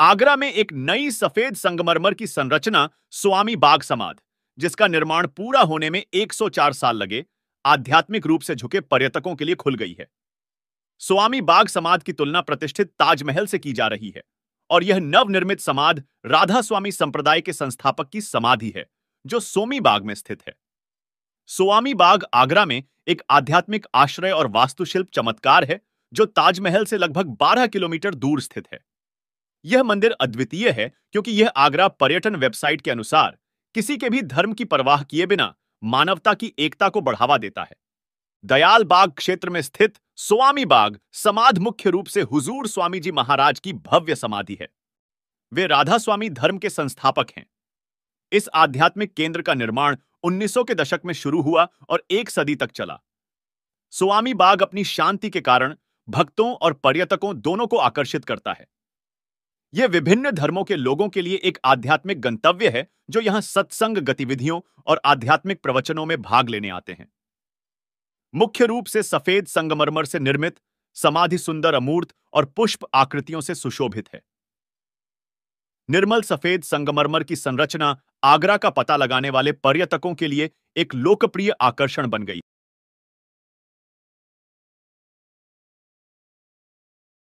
आगरा में एक नई सफेद संगमरमर की संरचना स्वामी बाग समाध जिसका निर्माण पूरा होने में 104 साल लगे आध्यात्मिक रूप से झुके पर्यटकों के लिए खुल गई है स्वामी बाग समाध की तुलना प्रतिष्ठित ताजमहल से की जा रही है और यह नवनिर्मित समाध राधा स्वामी संप्रदाय के संस्थापक की समाधि है जो सोमी बाग में स्थित है स्वामी बाग आगरा में एक आध्यात्मिक आश्रय और वास्तुशिल्प चमत्कार है जो ताजमहल से लगभग 12 किलोमीटर दूर स्थित है यह मंदिर अद्वितीय है क्योंकि यह आगरा पर्यटन वेबसाइट के अनुसार किसी के भी धर्म की परवाह किए बिना मानवता की एकता को बढ़ावा देता है दयाल बाग क्षेत्र में स्थित स्वामी बाग समाध मुख्य रूप से हुजूर स्वामी जी महाराज की भव्य समाधि है वे राधा स्वामी धर्म के संस्थापक हैं इस आध्यात्मिक केंद्र का निर्माण 1900 के दशक में शुरू हुआ और एक सदी तक चला स्वामी बाग अपनी शांति के कारण भक्तों और पर्यटकों दोनों को आकर्षित करता है यह विभिन्न धर्मों के लोगों के लिए एक आध्यात्मिक गंतव्य है जो यहाँ सत्संग गतिविधियों और आध्यात्मिक प्रवचनों में भाग लेने आते हैं मुख्य रूप से सफेद संगमरमर से निर्मित समाधि सुंदर अमूर्त और पुष्प आकृतियों से सुशोभित है निर्मल सफेद संगमरमर की संरचना आगरा का पता लगाने वाले पर्यटकों के लिए एक लोकप्रिय आकर्षण बन गई